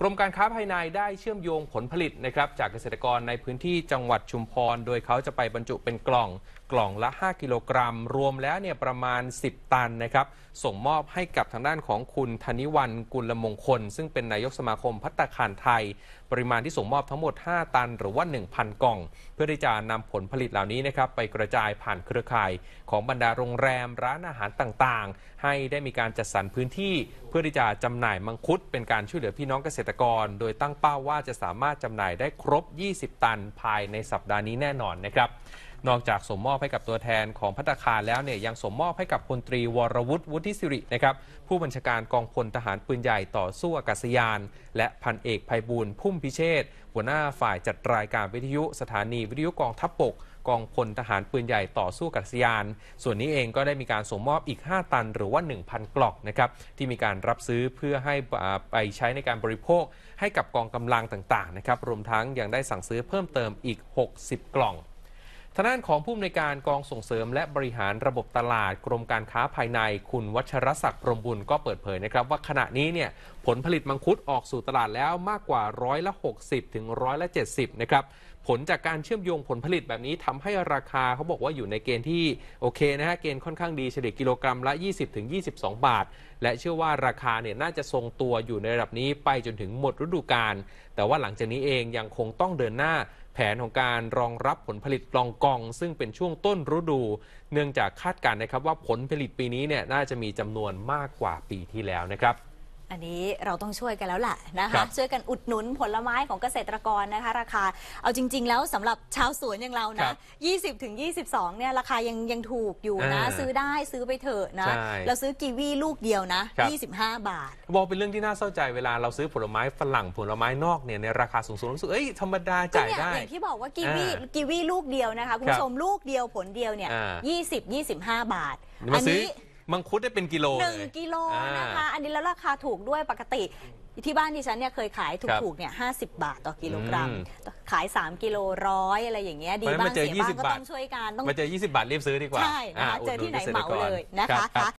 กรมการค้าภายในได้เชื่อมโยงผลผลิตนะครับจากเกษตรกรในพื้นที่จังหวัดชุมพร โดยเขาจะไปบรรจุเป็นกล่อง กล่องละ 5 กิโลกรัม รวมแล้วเนี่ยประมาณ 10 ตันนะครับ ส่งมอบให้กับทางด้านของคุณธนิวันกุลมงคล ซึ่งเป็นนายกสมาคมพัตคารไทย ปริมาณที่ส่งมอบทั้งหมด 5 ตันหรือว่า 1,000 กล่อง เพื่อที่จะนำผลผลิตเหล่านี้นะครับไปกระจายผ่านเครือข่าย ของบรรดาโรงแรมร้านอาหารต่างๆ ให้ได้มีการจัดสรรพื้นที่ เพื่อที่จะจำหน่ายมังคุด เป็นการช่วยเหลือพี่น้องเกษตรตรกรโดยตั้งเป้าว่าจะสามารถจำหน่ายได้ครบ 20 ตันภายในสัปดาห์นี้แน่นอนนะครับนอกจากสมมอบให้กับตัวแทนของพัตคาแล้วเนี่ยยังสมมอบให้กับพลตรีวรวุฒิวุฒิสิรินะครับผู้บัญชาการกองพลทหารปืนใหญ่ต่อสู้อากาศยาน และพันเอกภัยบูลพุ่มพิเชษหัวหน้าฝ่ายจัดรายการวิทยุสถานีวิทยุกองทัพบกกองพลทหารปืนใหญ่ต่อสู้กัศยาน ส่วนนี้เองก็ได้มีการส่งมอบอีก 5 ตัน หรือว่า 1,000กล่องนะครับที่มีการรับซื้อเพื่อให้ไปใช้ในการบริโภคให้กับกองกำลังต่างๆนะครับรวมทั้งยังได้สั่งซื้อเพิ่มเติมอีก 60 กล่องทางด้านของผู้อำนวยการกองส่งเสริมและบริหารระบบตลาด กรมการค้าภายในคุณวัชรศักดิ์พรมบุญก็เปิดเผยนะครับ ว่าขณะนี้เนี่ย ผลผลิตมังคุดออกสู่ตลาดแล้วมากกว่าร้อยละ60ถึงร้อยละ70 นะครับ ผลจากการเชื่อมโยงผลผลิตแบบนี้ ทำให้ราคาเขาบอกว่าอยู่ในเกณฑ์ที่โอเคนะฮะเกณฑ์ค่อนข้างดีเฉลี่ยกิโลกรัมละ20-22 บาท และเชื่อว่าราคาเนี่ยน่าจะทรงตัวอยู่ในระดับนี้ ไปจนถึงหมดฤดูกาลแต่ว่าหลังจากนี้เองยังคงต้องเดินหน้าแผนของการรองรับผลผลิตรองกองซึ่งเป็นช่วงต้นฤดู เนื่องจากคาดการณ์นะครับว่าผลผลิตปีนี้เนี่ยน่าจะมีจำนวนมากกว่าปีที่แล้วนะครับอันนี้เราต้องช่วยกันแล้วแหละนะคคะช่วยกันอุดหนุนผลไม้ของเกษตรกรนะคะราคา เอาจริงๆแล้วสำหรับชาวสวนอย่างเรานะ 20ถึง22 เนี่ยราคายังยังถูกอยู่นะซื้อได้ซื้อไปเถอะนะเราซื้อกีวีลูกเดียวนะ 25 บาท บอกเป็นเรื่องที่น่าเศร้าใจเวลาเราซื้อผลไม้ฝรั่งผลไม้นอกเนี่ยในราคาสูงๆรู้สึก เอ้ยธรรมดาจ่ายได้ก็เนี่อย่างที่บอกว่ากีวี่กีวีลูกเดียวนะคะคุณผู้ชมลูกเดียวผลเดียวเนี่ย 2 0 2ยี่สิบยี่สิบห้าบาทอันนี้มังคุดได้เป็นกิโลหนึ่งกิโลนะคะ อันนี้แล้วราคาถูกด้วยปกติ ที่บ้านที่ฉันเนี่ยเคยขายถูกๆเนี่ยห้าสิบาทต่อกิโลกรัม ขายขาย3กิโลร้อยอะไรอย่างเงี้ยดีาบ้างเจอสียบ้างก็ต้องช่วยกันต้องมาเจอ 20 บาทรีบซื้อดีกว่าใช่นะคะเจอที่ไหนเหมาเลยนะคะ